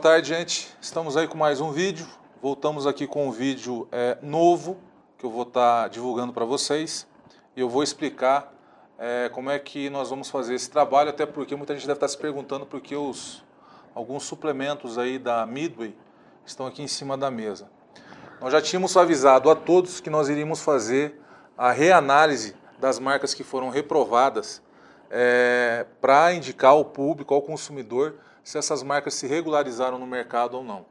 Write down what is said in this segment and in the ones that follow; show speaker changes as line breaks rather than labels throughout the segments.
tarde, gente. Estamos aí com mais um vídeo. Voltamos aqui com um vídeo é, novo que eu vou estar tá divulgando para vocês. E eu vou explicar é, como é que nós vamos fazer esse trabalho, até porque muita gente deve estar tá se perguntando porque os, alguns suplementos aí da Midway estão aqui em cima da mesa. Nós já tínhamos avisado a todos que nós iríamos fazer a reanálise das marcas que foram reprovadas é, para indicar ao público, ao consumidor, se essas marcas se regularizaram no mercado ou não.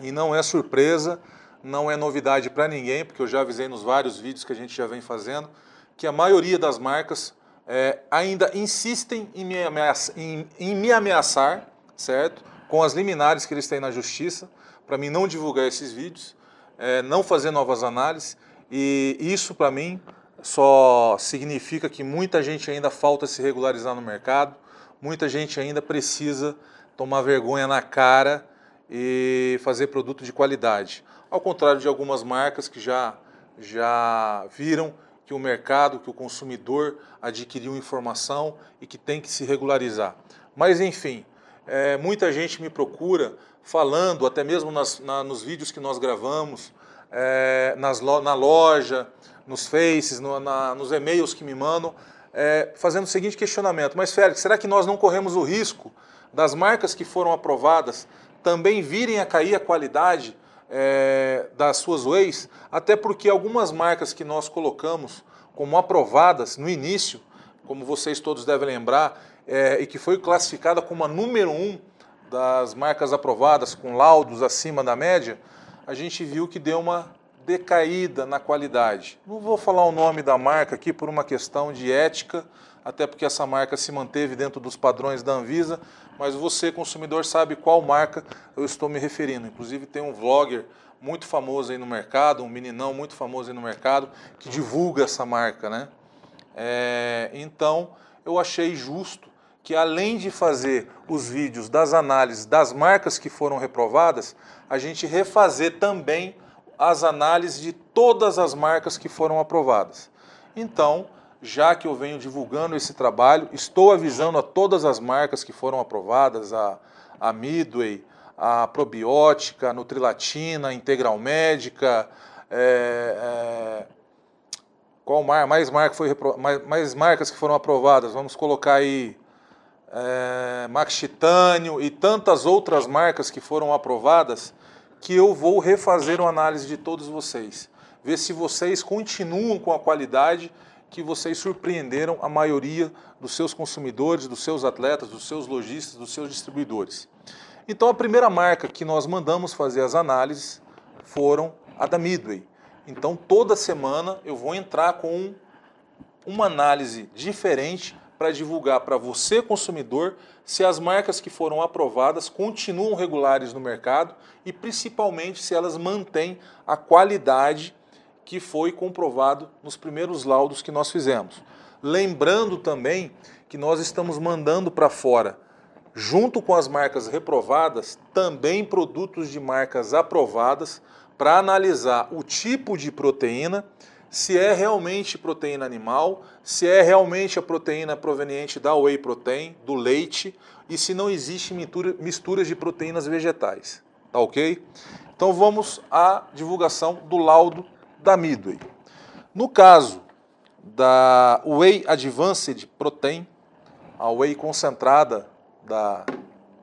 E não é surpresa, não é novidade para ninguém, porque eu já avisei nos vários vídeos que a gente já vem fazendo, que a maioria das marcas é, ainda insistem em me, ameaça, em, em me ameaçar, certo? Com as liminares que eles têm na justiça, para mim não divulgar esses vídeos, é, não fazer novas análises, e isso para mim só significa que muita gente ainda falta se regularizar no mercado, muita gente ainda precisa tomar vergonha na cara e fazer produto de qualidade. Ao contrário de algumas marcas que já, já viram que o mercado, que o consumidor adquiriu informação e que tem que se regularizar. Mas enfim, é, muita gente me procura falando, até mesmo nas, na, nos vídeos que nós gravamos, é, nas, na loja, nos faces, no, na, nos e-mails que me mandam, é, fazendo o seguinte questionamento: Mas, Félix, será que nós não corremos o risco das marcas que foram aprovadas também virem a cair a qualidade é, das suas leis? Até porque algumas marcas que nós colocamos como aprovadas no início, como vocês todos devem lembrar, é, e que foi classificada como a número um das marcas aprovadas, com laudos acima da média, a gente viu que deu uma decaída na qualidade. Não vou falar o nome da marca aqui por uma questão de ética, até porque essa marca se manteve dentro dos padrões da Anvisa, mas você, consumidor, sabe qual marca eu estou me referindo. Inclusive, tem um vlogger muito famoso aí no mercado, um meninão muito famoso aí no mercado, que divulga essa marca, né? É, então, eu achei justo que além de fazer os vídeos das análises das marcas que foram reprovadas, a gente refazer também as análises de todas as marcas que foram aprovadas. Então, já que eu venho divulgando esse trabalho, estou avisando a todas as marcas que foram aprovadas, a, a Midway, a Probiótica, a Nutrilatina, a Integral Médica, é, é, qual mar, mais, marca foi, mais, mais, marcas que foram aprovadas, vamos colocar aí é, Max Titânio e tantas outras marcas que foram aprovadas, que eu vou refazer uma análise de todos vocês, ver se vocês continuam com a qualidade que vocês surpreenderam a maioria dos seus consumidores, dos seus atletas, dos seus lojistas, dos seus distribuidores. Então a primeira marca que nós mandamos fazer as análises foram a da Midway. Então toda semana eu vou entrar com uma análise diferente para divulgar para você, consumidor, se as marcas que foram aprovadas continuam regulares no mercado e principalmente se elas mantêm a qualidade que foi comprovado nos primeiros laudos que nós fizemos. Lembrando também que nós estamos mandando para fora, junto com as marcas reprovadas, também produtos de marcas aprovadas para analisar o tipo de proteína se é realmente proteína animal, se é realmente a proteína proveniente da whey protein, do leite, e se não existe misturas de proteínas vegetais. Tá ok? Então vamos à divulgação do laudo da Midway. No caso da Whey Advanced Protein, a Whey concentrada da,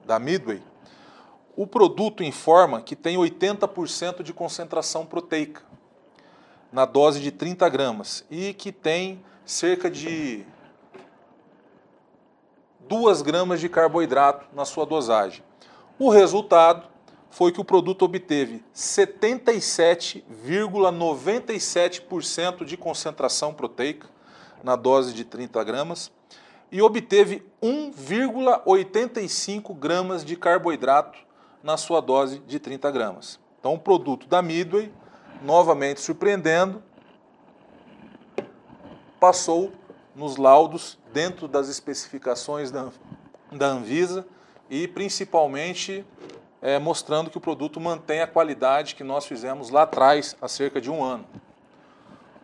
da Midway, o produto informa que tem 80% de concentração proteica na dose de 30 gramas e que tem cerca de 2 gramas de carboidrato na sua dosagem. O resultado foi que o produto obteve 77,97% de concentração proteica na dose de 30 gramas e obteve 1,85 gramas de carboidrato na sua dose de 30 gramas. Então, o produto da Midway novamente surpreendendo, passou nos laudos dentro das especificações da, da Anvisa e principalmente é, mostrando que o produto mantém a qualidade que nós fizemos lá atrás, há cerca de um ano.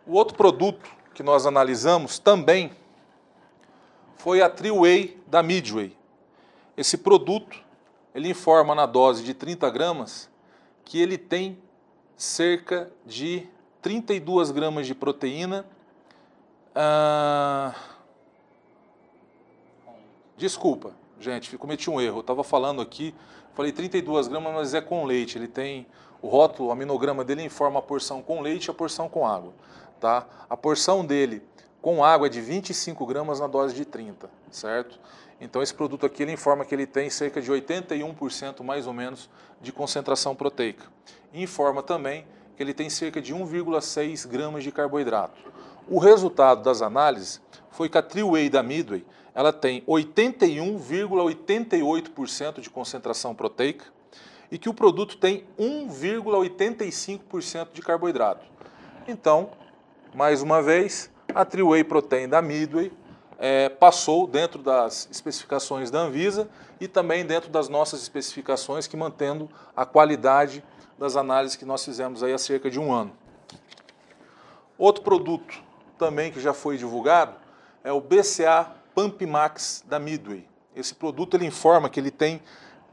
O outro produto que nós analisamos também foi a Triway da Midway. Esse produto, ele informa na dose de 30 gramas que ele tem cerca de 32 gramas de proteína. Ah, desculpa, gente, cometi um erro. Eu estava falando aqui, falei 32 gramas, mas é com leite. Ele tem o rótulo, o aminograma dele informa a porção com leite e a porção com água. Tá? A porção dele com água é de 25 gramas na dose de 30, certo? Então esse produto aqui ele informa que ele tem cerca de 81% mais ou menos de concentração proteica informa também que ele tem cerca de 1,6 gramas de carboidrato. O resultado das análises foi que a Triway da Midway ela tem 81,88% de concentração proteica e que o produto tem 1,85% de carboidrato. Então, mais uma vez, a Triway Protein da Midway é, passou dentro das especificações da Anvisa e também dentro das nossas especificações, que mantendo a qualidade das análises que nós fizemos aí há cerca de um ano. Outro produto também que já foi divulgado é o BCA Pump Max da Midway. Esse produto ele informa que ele tem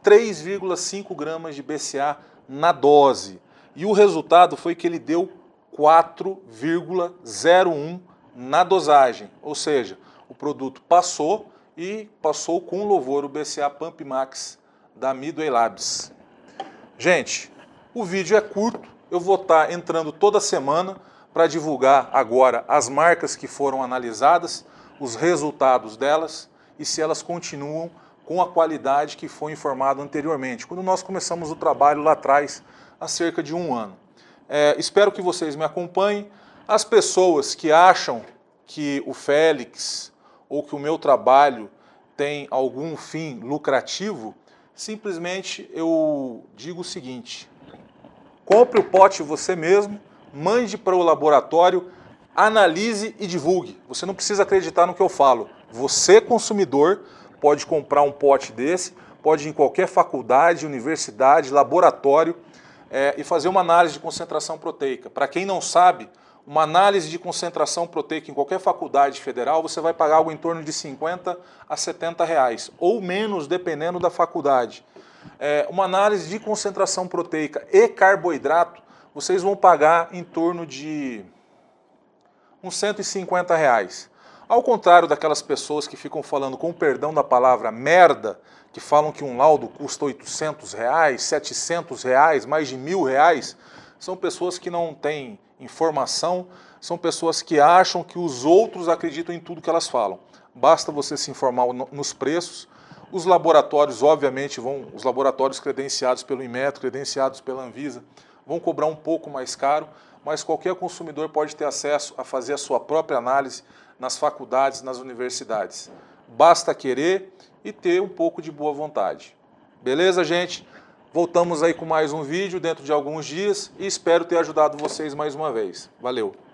3,5 gramas de BCA na dose. E o resultado foi que ele deu 4,01 na dosagem. Ou seja, o produto passou e passou com louvor o BCA Pump Max da Midway Labs. Gente, o vídeo é curto, eu vou estar tá entrando toda semana para divulgar agora as marcas que foram analisadas, os resultados delas e se elas continuam com a qualidade que foi informado anteriormente, quando nós começamos o trabalho lá atrás, há cerca de um ano. É, espero que vocês me acompanhem. As pessoas que acham que o Félix ou que o meu trabalho tem algum fim lucrativo, simplesmente eu digo o seguinte: Compre o pote você mesmo, mande para o laboratório, analise e divulgue. Você não precisa acreditar no que eu falo. Você, consumidor, pode comprar um pote desse, pode ir em qualquer faculdade, universidade, laboratório é, e fazer uma análise de concentração proteica. Para quem não sabe, uma análise de concentração proteica em qualquer faculdade federal, você vai pagar algo em torno de 50 a 70 reais, ou menos, dependendo da faculdade é, uma análise de concentração proteica e carboidrato, vocês vão pagar em torno de uns 150 reais. Ao contrário daquelas pessoas que ficam falando, com perdão da palavra, merda, que falam que um laudo custa 800 reais, 700 reais, mais de mil reais, são pessoas que não têm informação, são pessoas que acham que os outros acreditam em tudo que elas falam. Basta você se informar nos preços, os laboratórios, obviamente, vão, os laboratórios credenciados pelo Inmetro, credenciados pela Anvisa, vão cobrar um pouco mais caro, mas qualquer consumidor pode ter acesso a fazer a sua própria análise nas faculdades, nas universidades. Basta querer e ter um pouco de boa vontade. Beleza, gente? Voltamos aí com mais um vídeo dentro de alguns dias e espero ter ajudado vocês mais uma vez. Valeu!